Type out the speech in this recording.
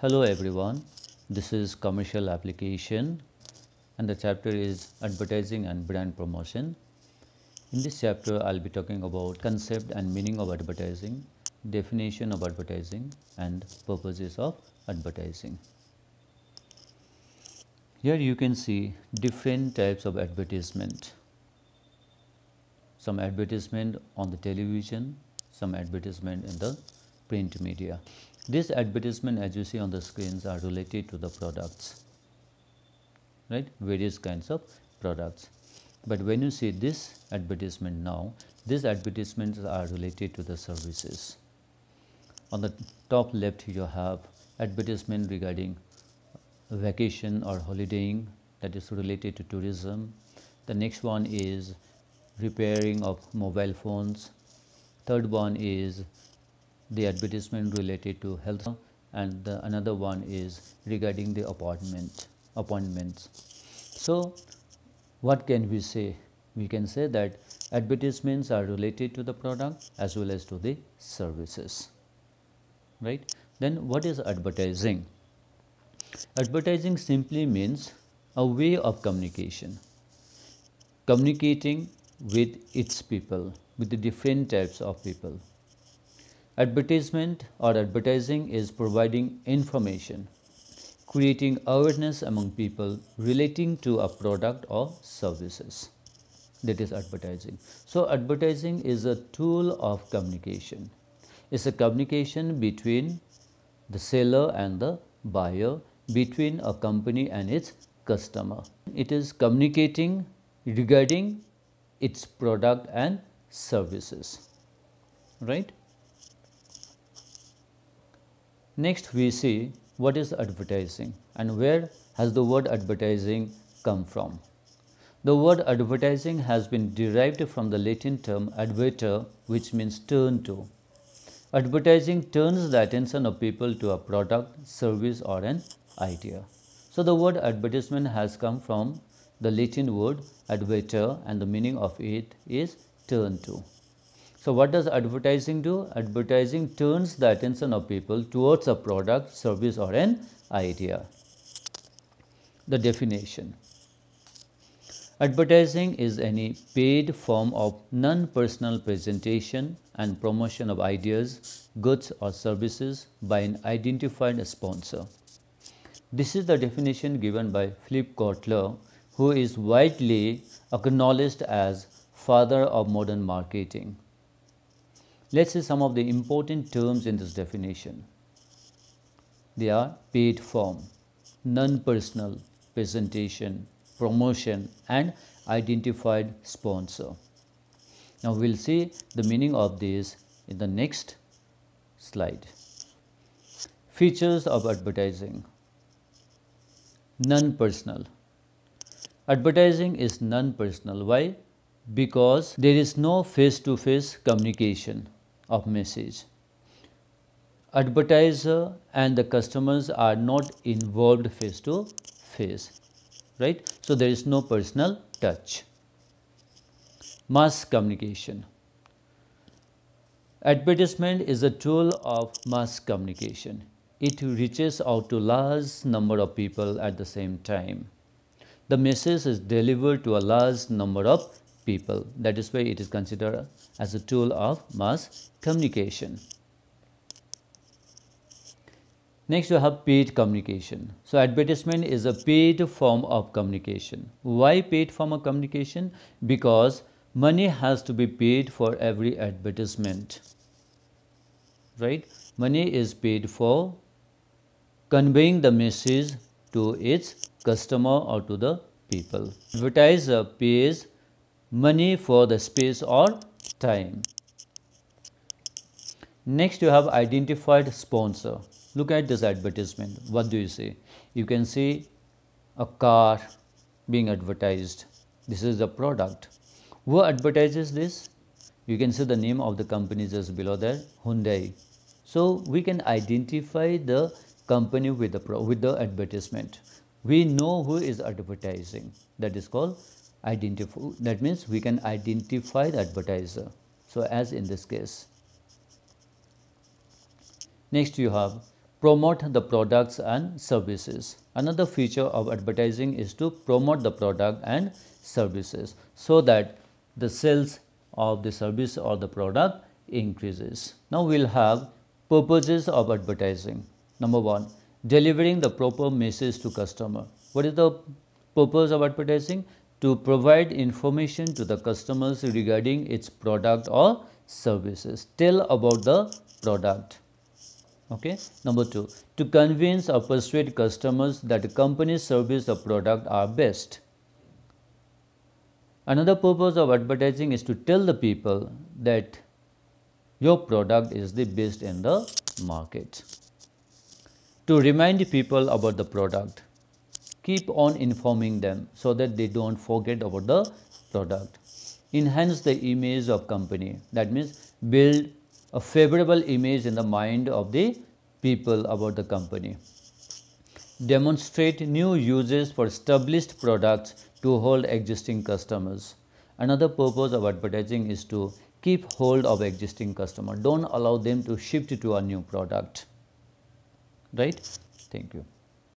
Hello everyone, this is commercial application and the chapter is advertising and brand promotion. In this chapter, I'll be talking about concept and meaning of advertising, definition of advertising and purposes of advertising. Here you can see different types of advertisement. Some advertisement on the television, some advertisement in the print media. These advertisement as you see on the screens are related to the products, right? Various kinds of products. But when you see this advertisement now, these advertisements are related to the services. On the top left, you have advertisement regarding vacation or holidaying that is related to tourism. The next one is repairing of mobile phones. Third one is the advertisement related to health and the, another one is regarding the appointment appointments. So, what can we say? We can say that advertisements are related to the product as well as to the services, right? Then what is advertising? Advertising simply means a way of communication, communicating with its people, with the different types of people, Advertisement or advertising is providing information, creating awareness among people relating to a product or services. That is advertising. So, advertising is a tool of communication. It's a communication between the seller and the buyer, between a company and its customer. It is communicating regarding its product and services, right? Next we see what is advertising and where has the word advertising come from. The word advertising has been derived from the Latin term adverter which means turn to. Advertising turns the attention of people to a product, service or an idea. So the word advertisement has come from the Latin word adverter and the meaning of it is turn to. So what does advertising do? Advertising turns the attention of people towards a product, service or an idea. The definition. Advertising is any paid form of non-personal presentation and promotion of ideas, goods or services by an identified sponsor. This is the definition given by Philip Kotler, who is widely acknowledged as father of modern marketing. Let's see some of the important terms in this definition. They are paid form, non-personal, presentation, promotion and identified sponsor. Now we'll see the meaning of this in the next slide. Features of advertising. Non-personal. Advertising is non-personal. Why? Because there is no face-to-face -face communication of message. Advertiser and the customers are not involved face to face, right? So, there is no personal touch. Mass communication. Advertisement is a tool of mass communication. It reaches out to large number of people at the same time. The message is delivered to a large number of people. That is why it is considered as a tool of mass communication. Next we have paid communication. So advertisement is a paid form of communication. Why paid form of communication? Because money has to be paid for every advertisement. Right? Money is paid for conveying the message to its customer or to the people. Advertiser pays money for the space or time. Next you have identified sponsor. Look at this advertisement. What do you see? You can see a car being advertised. This is the product. Who advertises this? You can see the name of the company just below there, Hyundai. So we can identify the company with the, with the advertisement. We know who is advertising. That is called identify that means we can identify the advertiser so as in this case next you have promote the products and services another feature of advertising is to promote the product and services so that the sales of the service or the product increases now we'll have purposes of advertising number 1 delivering the proper message to customer what is the purpose of advertising to provide information to the customers regarding its product or services. Tell about the product. Okay. Number two, to convince or persuade customers that the company's service or product are best. Another purpose of advertising is to tell the people that your product is the best in the market. To remind people about the product keep on informing them so that they don't forget about the product. Enhance the image of company. That means build a favorable image in the mind of the people about the company. Demonstrate new uses for established products to hold existing customers. Another purpose of advertising is to keep hold of existing customer. Don't allow them to shift to a new product. Right? Thank you.